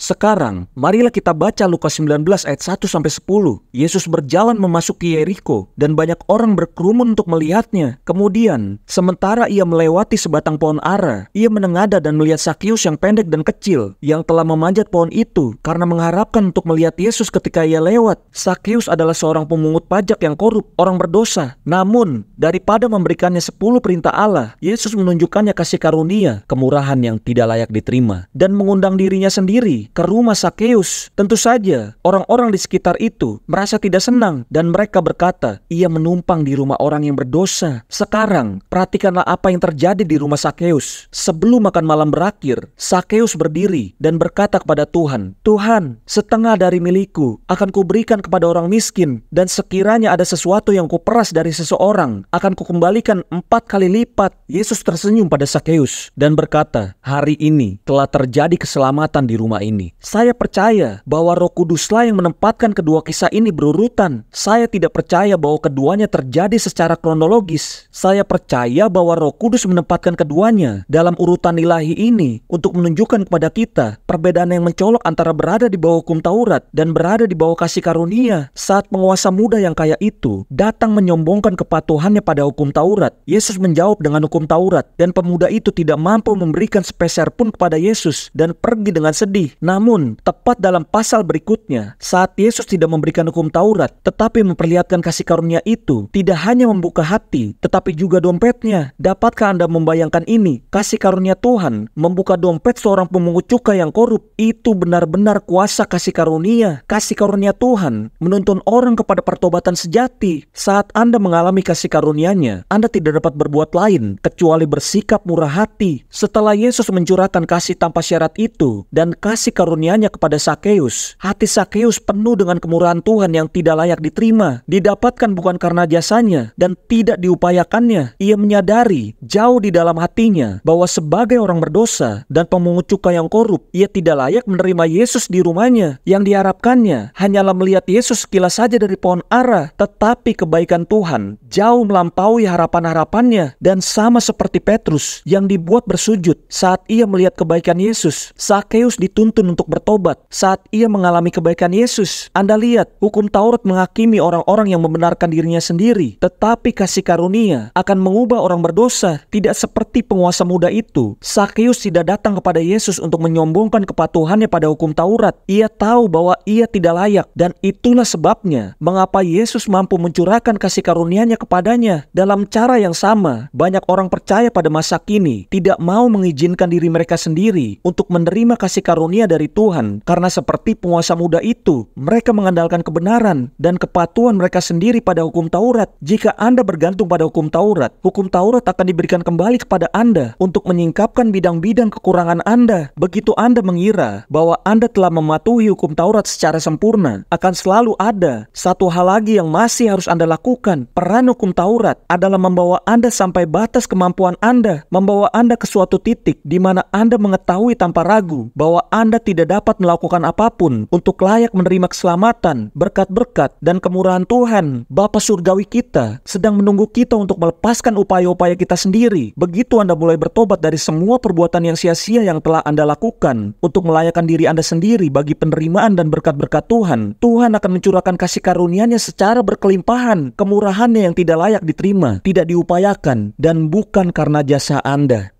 Sekarang, marilah kita baca Lukas 19 ayat 1 sampai 10. Yesus berjalan memasuki Yeriko dan banyak orang berkerumun untuk melihatnya. Kemudian, sementara ia melewati sebatang pohon ara, ia menengada dan melihat Sakyus yang pendek dan kecil yang telah memanjat pohon itu karena mengharapkan untuk melihat Yesus ketika ia lewat. Sakyus adalah seorang pemungut pajak yang korup, orang berdosa. Namun, daripada memberikannya 10 perintah Allah, Yesus menunjukkannya kasih karunia, kemurahan yang tidak layak diterima dan mengundang dirinya sendiri ke rumah Sakeus. Tentu saja, orang-orang di sekitar itu merasa tidak senang dan mereka berkata, ia menumpang di rumah orang yang berdosa. Sekarang, perhatikanlah apa yang terjadi di rumah Sakeus. Sebelum makan malam berakhir, Sakeus berdiri dan berkata kepada Tuhan, Tuhan, setengah dari milikku akan kuberikan kepada orang miskin dan sekiranya ada sesuatu yang kuperas dari seseorang, akan kukembalikan empat kali lipat. Yesus tersenyum pada Sakeus dan berkata, hari ini telah terjadi keselamatan di rumah ini ini. Saya percaya bahwa Roh Kuduslah yang menempatkan kedua kisah ini berurutan. Saya tidak percaya bahwa keduanya terjadi secara kronologis. Saya percaya bahwa Roh Kudus menempatkan keduanya dalam urutan ilahi ini untuk menunjukkan kepada kita perbedaan yang mencolok antara berada di bawah hukum Taurat dan berada di bawah kasih karunia saat penguasa muda yang kaya itu datang menyombongkan kepatuhannya pada hukum Taurat. Yesus menjawab dengan hukum Taurat dan pemuda itu tidak mampu memberikan sepeser pun kepada Yesus dan pergi dengan sedih. Namun, tepat dalam pasal berikutnya, saat Yesus tidak memberikan hukum Taurat, tetapi memperlihatkan kasih karunia itu, tidak hanya membuka hati, tetapi juga dompetnya. Dapatkah Anda membayangkan ini? Kasih karunia Tuhan membuka dompet seorang pemungut cukai yang korup. Itu benar-benar kuasa kasih karunia. Kasih karunia Tuhan menuntun orang kepada pertobatan sejati. Saat Anda mengalami kasih karunianya Anda tidak dapat berbuat lain kecuali bersikap murah hati. Setelah Yesus mencurahkan kasih tanpa syarat itu dan kasih karunia kepada Sakeus. Hati Sakeus penuh dengan kemurahan Tuhan yang tidak layak diterima, didapatkan bukan karena jasanya dan tidak diupayakannya. Ia menyadari jauh di dalam hatinya bahwa sebagai orang berdosa dan pemungut cukai yang korup, ia tidak layak menerima Yesus di rumahnya. Yang diharapkannya hanyalah melihat Yesus sekilas saja dari pohon ara, tetapi kebaikan Tuhan jauh melampaui harapan-harapannya dan sama seperti Petrus yang dibuat bersujud saat ia melihat kebaikan Yesus. Sakeus dituntut menuntun untuk bertobat saat ia mengalami kebaikan Yesus. Anda lihat, hukum Taurat menghakimi orang-orang yang membenarkan dirinya sendiri, tetapi kasih karunia akan mengubah orang berdosa tidak seperti penguasa muda itu. Sakyus tidak datang kepada Yesus untuk menyombongkan kepatuhannya pada hukum Taurat. Ia tahu bahwa ia tidak layak dan itulah sebabnya mengapa Yesus mampu mencurahkan kasih karunia-Nya kepadanya dalam cara yang sama. Banyak orang percaya pada masa kini tidak mau mengizinkan diri mereka sendiri untuk menerima kasih karunia dari Tuhan, karena seperti penguasa muda itu, mereka mengandalkan kebenaran dan kepatuhan mereka sendiri pada hukum Taurat. Jika Anda bergantung pada hukum Taurat, hukum Taurat akan diberikan kembali kepada Anda untuk menyingkapkan bidang-bidang kekurangan Anda. Begitu Anda mengira bahwa Anda telah mematuhi hukum Taurat secara sempurna, akan selalu ada satu hal lagi yang masih harus Anda lakukan. Peran hukum Taurat adalah membawa Anda sampai batas kemampuan Anda, membawa Anda ke suatu titik di mana Anda mengetahui tanpa ragu bahwa Anda tidak dapat melakukan apapun untuk layak menerima keselamatan, berkat-berkat, dan kemurahan Tuhan, Bapa Surgawi kita, sedang menunggu kita untuk melepaskan upaya-upaya kita sendiri. Begitu Anda mulai bertobat dari semua perbuatan yang sia-sia yang telah Anda lakukan untuk melayakkan diri Anda sendiri bagi penerimaan dan berkat-berkat Tuhan, Tuhan akan mencurahkan kasih karunia-Nya secara berkelimpahan, kemurahannya yang tidak layak diterima, tidak diupayakan, dan bukan karena jasa Anda.